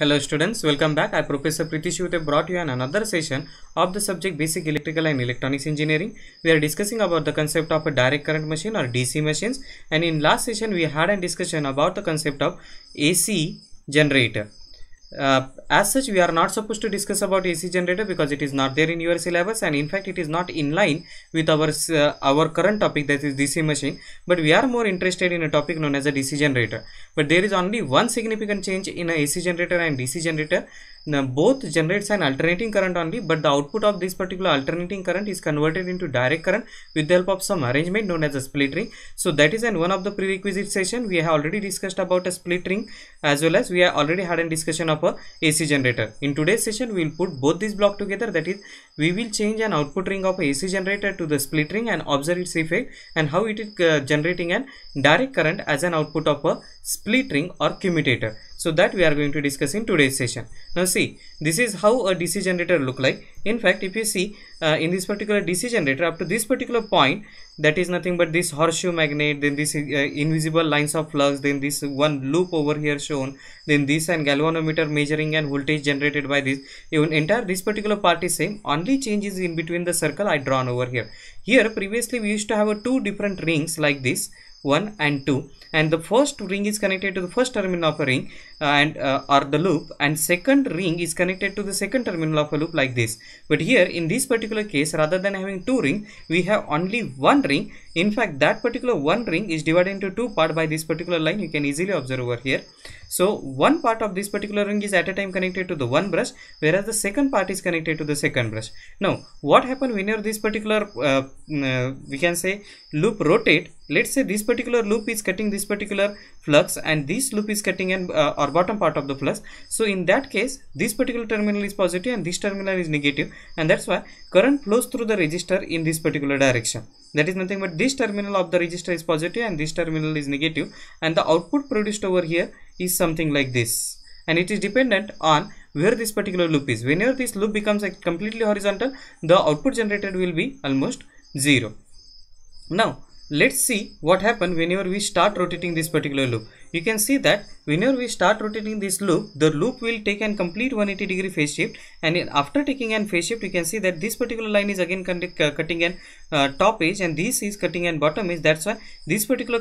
Hello students, welcome back. I Professor Pritish Yute brought you an another session of the subject Basic Electrical and Electronics Engineering. We are discussing about the concept of a direct current machine or DC machines and in last session we had a discussion about the concept of AC generator uh, as such we are not supposed to discuss about AC generator because it is not there in your syllabus and in fact it is not in line with our uh, our current topic that is DC machine but we are more interested in a topic known as a DC generator but there is only one significant change in a AC generator and DC generator now both generates an alternating current only but the output of this particular alternating current is converted into direct current with the help of some arrangement known as a split ring. So that is in one of the prerequisite session we have already discussed about a split ring as well as we have already had a discussion of a AC generator. In today's session we will put both these block together that is we will change an output ring of a AC generator to the split ring and observe its effect and how it is uh, generating an direct current as an output of a split ring or commutator. So that we are going to discuss in today's session now see this is how a DC generator look like in fact if you see uh, in this particular DC generator up to this particular point that is nothing but this horseshoe magnet then this uh, invisible lines of flux then this one loop over here shown then this and galvanometer measuring and voltage generated by this even entire this particular part is same only changes in between the circle I drawn over here here previously we used to have a two different rings like this 1 and 2 and the first ring is connected to the first terminal of a ring uh, and uh, or the loop and second ring is connected to the second terminal of a loop like this. But here in this particular case rather than having two ring we have only one ring. In fact that particular one ring is divided into two part by this particular line you can easily observe over here. So one part of this particular ring is at a time connected to the one brush whereas the second part is connected to the second brush. Now what happens whenever this particular uh, mm, uh, we can say loop rotate let's say this particular loop is cutting this particular flux and this loop is cutting and uh, or bottom part of the flux so in that case this particular terminal is positive and this terminal is negative and that's why current flows through the resistor in this particular direction that is nothing but this terminal of the resistor is positive and this terminal is negative and the output produced over here is something like this and it is dependent on where this particular loop is whenever this loop becomes like completely horizontal the output generated will be almost zero now let's see what happens whenever we start rotating this particular loop you can see that whenever we start rotating this loop the loop will take an complete 180 degree phase shift and after taking an phase shift you can see that this particular line is again uh, cutting an uh, top edge and this is cutting an bottom edge that's why this particular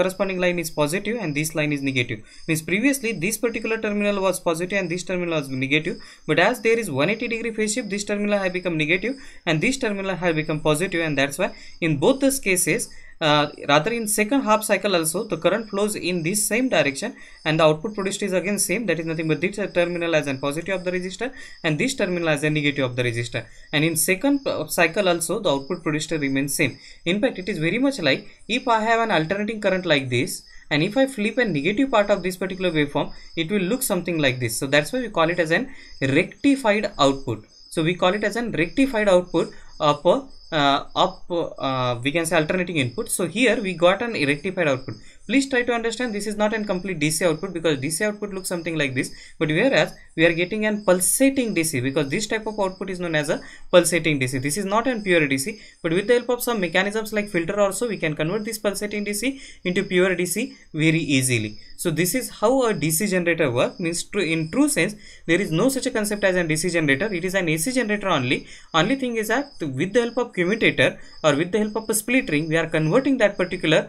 corresponding line is positive and this line is negative means previously this particular terminal was positive and this terminal was negative but as there is 180 degree phase shift this terminal has become negative and this terminal has become positive and that's why in both these cases uh, rather in second half cycle also the current flows in this same direction and the output produced is again same that is nothing but this terminal as a positive of the resistor and this terminal as a negative of the resistor and in second cycle also the output produced remains same in fact it is very much like if i have an alternating current like this and if I flip a negative part of this particular waveform it will look something like this so that's why we call it as an rectified output so we call it as an rectified output of uh, a up uh, uh, we can say alternating input so here we got an rectified output please try to understand this is not an complete dc output because dc output looks something like this but whereas we are getting an pulsating dc because this type of output is known as a pulsating dc this is not an pure dc but with the help of some mechanisms like filter also we can convert this pulsating dc into pure dc very easily so this is how a dc generator works means in true sense there is no such a concept as an dc generator it is an ac generator only only thing is that with the help of commutator or with the help of a split ring we are converting that particular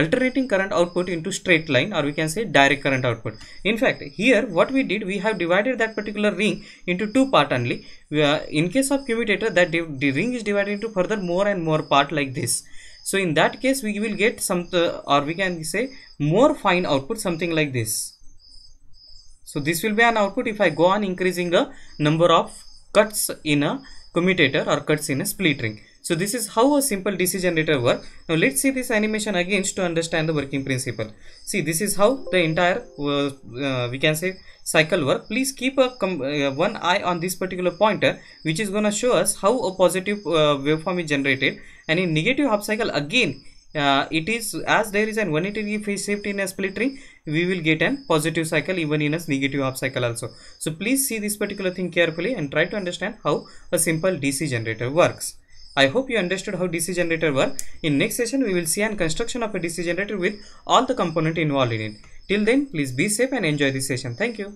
alternating current output into straight line or we can say direct current output. In fact, here what we did, we have divided that particular ring into two part only. Are, in case of commutator, that the ring is divided into further more and more part like this. So in that case, we will get some uh, or we can say more fine output something like this. So this will be an output if I go on increasing the number of cuts in a commutator or cuts in a split ring. So this is how a simple DC generator works. Now let's see this animation again to understand the working principle. See this is how the entire uh, uh, we can say cycle work. Please keep a uh, one eye on this particular pointer which is gonna show us how a positive uh, waveform is generated and in negative half cycle again uh, it is as there is an 180 phase shift in a split ring we will get a positive cycle even in a negative half cycle also so please see this particular thing carefully and try to understand how a simple dc generator works I hope you understood how DC generator work. In next session, we will see an construction of a DC generator with all the component involved in it. Till then, please be safe and enjoy this session. Thank you.